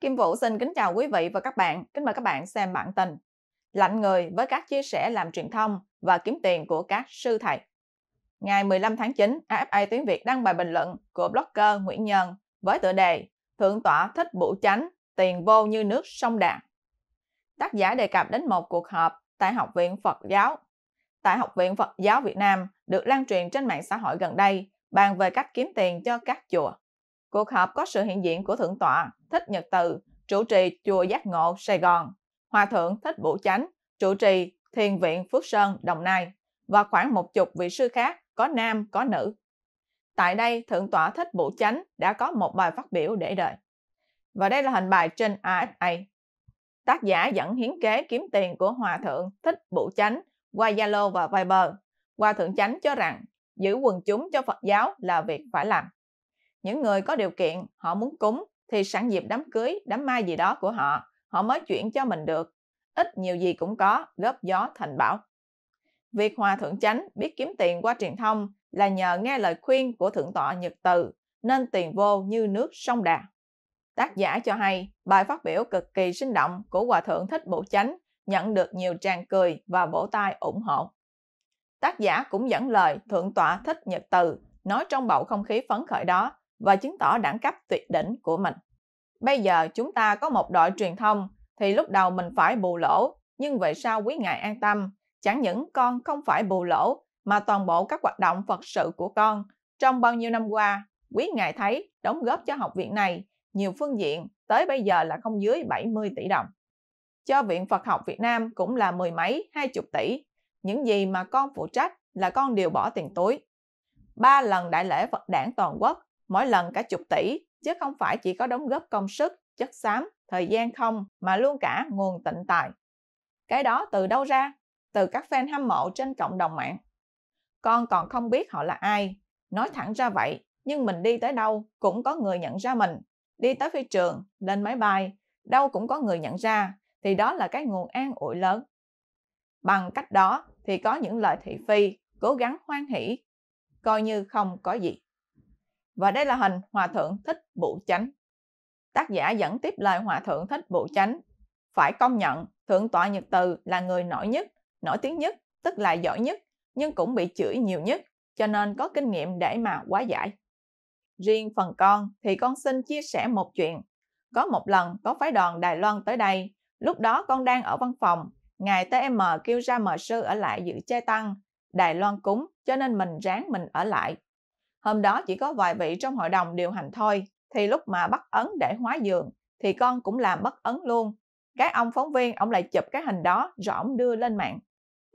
Kim Vũ xin kính chào quý vị và các bạn. Kính mời các bạn xem bản tin. Lạnh người với các chia sẻ làm truyền thông và kiếm tiền của các sư thầy. Ngày 15 tháng 9, AFA Tiếng Việt đăng bài bình luận của blogger Nguyễn Nhân với tựa đề Thượng tọa thích bủ chánh, tiền vô như nước sông đạn". Tác giả đề cập đến một cuộc họp tại Học viện Phật giáo. Tại Học viện Phật giáo Việt Nam được lan truyền trên mạng xã hội gần đây bàn về cách kiếm tiền cho các chùa. Cuộc họp có sự hiện diện của Thượng tọa Thích Nhật Từ, chủ trì Chùa Giác Ngộ, Sài Gòn, Hòa thượng Thích Bủ Chánh, chủ trì Thiền viện Phước Sơn, Đồng Nai và khoảng một chục vị sư khác có nam có nữ. Tại đây, Thượng tọa Thích Bủ Chánh đã có một bài phát biểu để đời. Và đây là hình bài trên ASA. Tác giả dẫn hiến kế kiếm tiền của Hòa thượng Thích Bủ Chánh qua Zalo và Viber. Hòa thượng Chánh cho rằng giữ quần chúng cho Phật giáo là việc phải làm những người có điều kiện họ muốn cúng thì sẵn dịp đám cưới, đám mai gì đó của họ, họ mới chuyển cho mình được. Ít nhiều gì cũng có, góp gió thành bão. Việc Hòa Thượng Chánh biết kiếm tiền qua truyền thông là nhờ nghe lời khuyên của Thượng tọa Nhật Từ, nên tiền vô như nước sông đà. Tác giả cho hay, bài phát biểu cực kỳ sinh động của Hòa Thượng Thích Bộ Chánh nhận được nhiều tràng cười và vỗ tay ủng hộ. Tác giả cũng dẫn lời Thượng tọa Thích Nhật Từ nói trong bầu không khí phấn khởi đó và chứng tỏ đẳng cấp tuyệt đỉnh của mình. Bây giờ chúng ta có một đội truyền thông thì lúc đầu mình phải bù lỗ, nhưng về sau quý ngài an tâm, chẳng những con không phải bù lỗ mà toàn bộ các hoạt động Phật sự của con trong bao nhiêu năm qua, quý ngài thấy đóng góp cho học viện này nhiều phương diện tới bây giờ là không dưới 70 tỷ đồng. Cho Viện Phật học Việt Nam cũng là mười mấy, hai chục tỷ. Những gì mà con phụ trách là con đều bỏ tiền túi. Ba lần đại lễ Phật đảng toàn quốc mỗi lần cả chục tỷ, chứ không phải chỉ có đóng góp công sức, chất xám, thời gian không mà luôn cả nguồn tịnh tài. Cái đó từ đâu ra? Từ các fan hâm mộ trên cộng đồng mạng. Con còn không biết họ là ai, nói thẳng ra vậy, nhưng mình đi tới đâu cũng có người nhận ra mình. Đi tới phi trường, lên máy bay, đâu cũng có người nhận ra, thì đó là cái nguồn an ủi lớn. Bằng cách đó thì có những lời thị phi, cố gắng hoan hỷ, coi như không có gì. Và đây là hình Hòa Thượng Thích Bụ Chánh. Tác giả dẫn tiếp lời Hòa Thượng Thích Bụ Chánh. Phải công nhận Thượng tọa Nhật Từ là người nổi nhất, nổi tiếng nhất, tức là giỏi nhất, nhưng cũng bị chửi nhiều nhất, cho nên có kinh nghiệm để mà quá giải. Riêng phần con thì con xin chia sẻ một chuyện. Có một lần có phái đoàn Đài Loan tới đây, lúc đó con đang ở văn phòng, ngài TM kêu ra mời sư ở lại giữ chai tăng, Đài Loan cúng cho nên mình ráng mình ở lại. Hôm đó chỉ có vài vị trong hội đồng điều hành thôi, thì lúc mà bắt ấn để hóa giường thì con cũng làm bất ấn luôn. Cái ông phóng viên ông lại chụp cái hình đó rồi ông đưa lên mạng.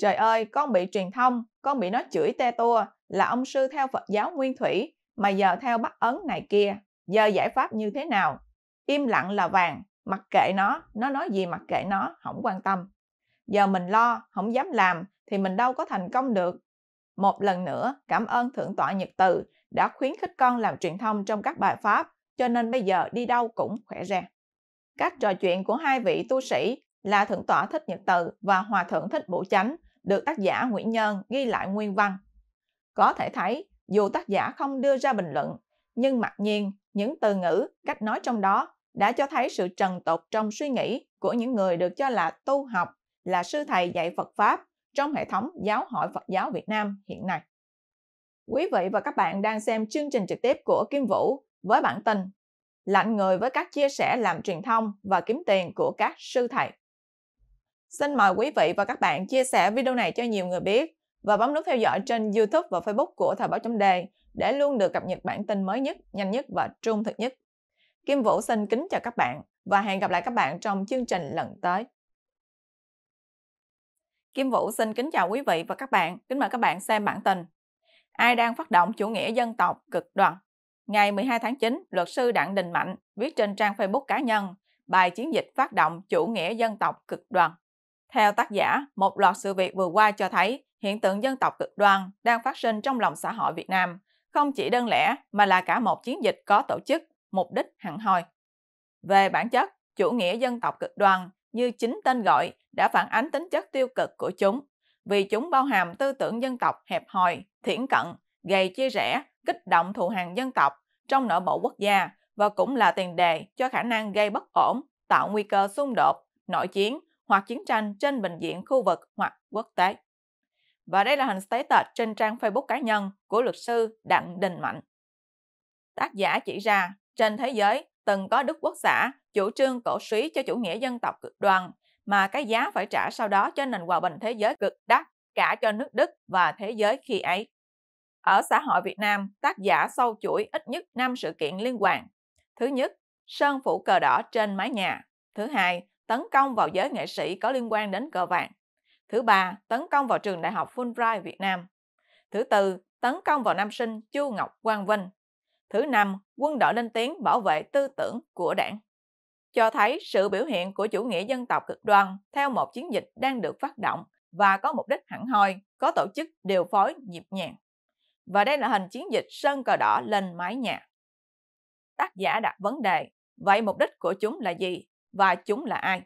Trời ơi, con bị truyền thông, con bị nó chửi te tua là ông sư theo Phật giáo nguyên thủy mà giờ theo bắt ấn này kia. Giờ giải pháp như thế nào? Im lặng là vàng, mặc kệ nó, nó nói gì mặc kệ nó, không quan tâm. Giờ mình lo, không dám làm thì mình đâu có thành công được. Một lần nữa, cảm ơn Thượng tọa Nhật Từ đã khuyến khích con làm truyền thông trong các bài Pháp, cho nên bây giờ đi đâu cũng khỏe ra. Các trò chuyện của hai vị tu sĩ là Thượng tọa Thích Nhật Từ và Hòa Thượng Thích Bổ Chánh được tác giả Nguyễn Nhân ghi lại nguyên văn. Có thể thấy, dù tác giả không đưa ra bình luận, nhưng mặc nhiên những từ ngữ, cách nói trong đó đã cho thấy sự trần tục trong suy nghĩ của những người được cho là tu học, là sư thầy dạy Phật Pháp trong hệ thống giáo hội Phật giáo Việt Nam hiện nay. Quý vị và các bạn đang xem chương trình trực tiếp của Kim Vũ với bản tin Lạnh người với các chia sẻ làm truyền thông và kiếm tiền của các sư thầy. Xin mời quý vị và các bạn chia sẻ video này cho nhiều người biết và bấm nút theo dõi trên YouTube và Facebook của Thời báo chấm đề để luôn được cập nhật bản tin mới nhất, nhanh nhất và trung thực nhất. Kim Vũ xin kính chào các bạn và hẹn gặp lại các bạn trong chương trình lần tới. Kim Vũ xin kính chào quý vị và các bạn. Kính mời các bạn xem bản tin. Ai đang phát động chủ nghĩa dân tộc cực đoan? Ngày 12 tháng 9, luật sư Đặng Đình Mạnh viết trên trang Facebook cá nhân bài chiến dịch phát động chủ nghĩa dân tộc cực đoan. Theo tác giả, một loạt sự việc vừa qua cho thấy hiện tượng dân tộc cực đoan đang phát sinh trong lòng xã hội Việt Nam, không chỉ đơn lẻ mà là cả một chiến dịch có tổ chức, mục đích hẳn hoi. Về bản chất, chủ nghĩa dân tộc cực đoan như chính tên gọi đã phản ánh tính chất tiêu cực của chúng, vì chúng bao hàm tư tưởng dân tộc hẹp hòi, thiển cận, gây chia rẽ, kích động thù hằn dân tộc trong nội bộ quốc gia và cũng là tiền đề cho khả năng gây bất ổn, tạo nguy cơ xung đột, nội chiến hoặc chiến tranh trên bình diện khu vực hoặc quốc tế. Và đây là hình status trên trang Facebook cá nhân của luật sư Đặng Đình Mạnh. Tác giả chỉ ra, trên thế giới từng có Đức Quốc xã chủ trương cổ suý cho chủ nghĩa dân tộc cực đoan, mà cái giá phải trả sau đó cho nền hòa bình thế giới cực đắt cả cho nước Đức và thế giới khi ấy. Ở xã hội Việt Nam, tác giả sâu chuỗi ít nhất 5 sự kiện liên quan. Thứ nhất, sơn phủ cờ đỏ trên mái nhà. Thứ hai, tấn công vào giới nghệ sĩ có liên quan đến cờ vàng. Thứ ba, tấn công vào trường đại học Fulbright Việt Nam. Thứ tư, tấn công vào nam sinh Chu Ngọc Quang Vinh. Thứ năm, quân đội lên tiếng bảo vệ tư tưởng của đảng. Cho thấy sự biểu hiện của chủ nghĩa dân tộc cực đoan theo một chiến dịch đang được phát động và có mục đích hẳn hoi, có tổ chức điều phối nhịp nhàng. Và đây là hình chiến dịch sơn cờ đỏ lên mái nhà. Tác giả đặt vấn đề, vậy mục đích của chúng là gì và chúng là ai?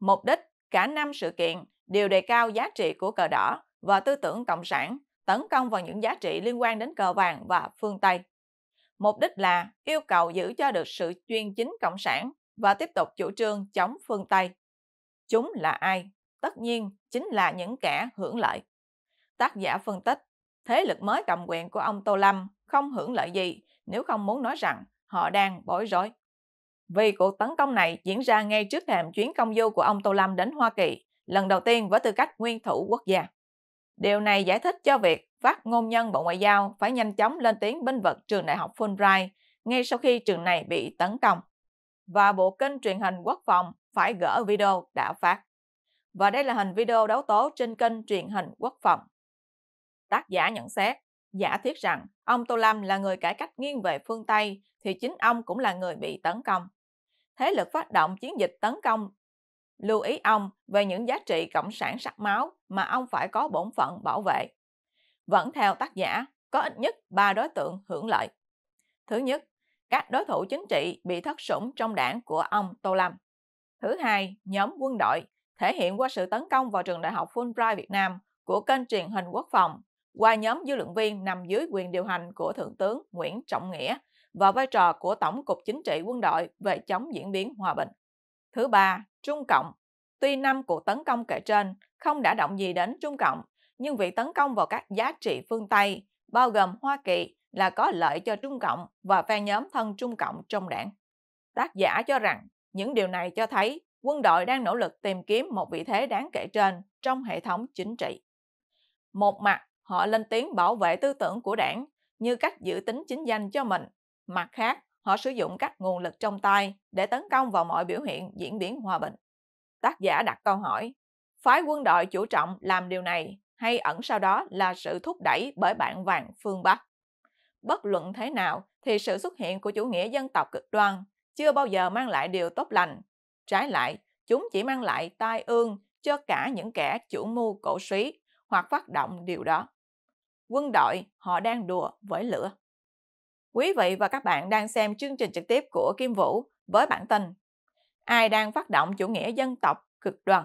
Mục đích cả năm sự kiện đều đề cao giá trị của cờ đỏ và tư tưởng cộng sản, tấn công vào những giá trị liên quan đến cờ vàng và phương Tây. Mục đích là yêu cầu giữ cho được sự chuyên chính cộng sản và tiếp tục chủ trương chống phương Tây. Chúng là ai? Tất nhiên chính là những kẻ hưởng lợi. Tác giả phân tích, thế lực mới cầm quyền của ông Tô Lâm không hưởng lợi gì nếu không muốn nói rằng họ đang bối rối. Vì cuộc tấn công này diễn ra ngay trước thềm chuyến công du của ông Tô Lâm đến Hoa Kỳ, lần đầu tiên với tư cách nguyên thủ quốc gia. Điều này giải thích cho việc phát ngôn nhân Bộ Ngoại giao phải nhanh chóng lên tiếng binh vực trường đại học Fulbright ngay sau khi trường này bị tấn công. Và bộ kênh truyền hình quốc phòng phải gỡ video đã phát. Và đây là hình video đấu tố trên kênh truyền hình quốc phòng. Tác giả nhận xét, giả thiết rằng ông Tô Lâm là người cải cách nghiêng về phương Tây thì chính ông cũng là người bị tấn công. Thế lực phát động chiến dịch tấn công lưu ý ông về những giá trị cộng sản sắc máu mà ông phải có bổn phận bảo vệ vẫn theo tác giả có ít nhất 3 đối tượng hưởng lợi. Thứ nhất, các đối thủ chính trị bị thất sủng trong đảng của ông Tô Lâm. Thứ hai, nhóm quân đội thể hiện qua sự tấn công vào trường đại học Fulbright Việt Nam của kênh truyền hình quốc phòng qua nhóm dư luận viên nằm dưới quyền điều hành của Thượng tướng Nguyễn Trọng Nghĩa và vai trò của Tổng cục Chính trị quân đội về chống diễn biến hòa bình. Thứ ba, Trung Cộng. Tuy năm cuộc tấn công kể trên không đã động gì đến Trung Cộng, nhưng việc tấn công vào các giá trị phương Tây, bao gồm Hoa Kỳ, là có lợi cho Trung Cộng và phe nhóm thân Trung Cộng trong đảng. Tác giả cho rằng những điều này cho thấy quân đội đang nỗ lực tìm kiếm một vị thế đáng kể trên trong hệ thống chính trị. Một mặt, họ lên tiếng bảo vệ tư tưởng của đảng như cách giữ tính chính danh cho mình. Mặt khác, họ sử dụng các nguồn lực trong tay để tấn công vào mọi biểu hiện diễn biến hòa bình. Tác giả đặt câu hỏi, phái quân đội chủ trọng làm điều này hay ẩn sau đó là sự thúc đẩy bởi bạn vàng phương Bắc. Bất luận thế nào thì sự xuất hiện của chủ nghĩa dân tộc cực đoan chưa bao giờ mang lại điều tốt lành. Trái lại, chúng chỉ mang lại tai ương cho cả những kẻ chủ mưu cổ suý hoặc phát động điều đó. Quân đội họ đang đùa với lửa. Quý vị và các bạn đang xem chương trình trực tiếp của Kim Vũ với bản tin Ai đang phát động chủ nghĩa dân tộc cực đoan?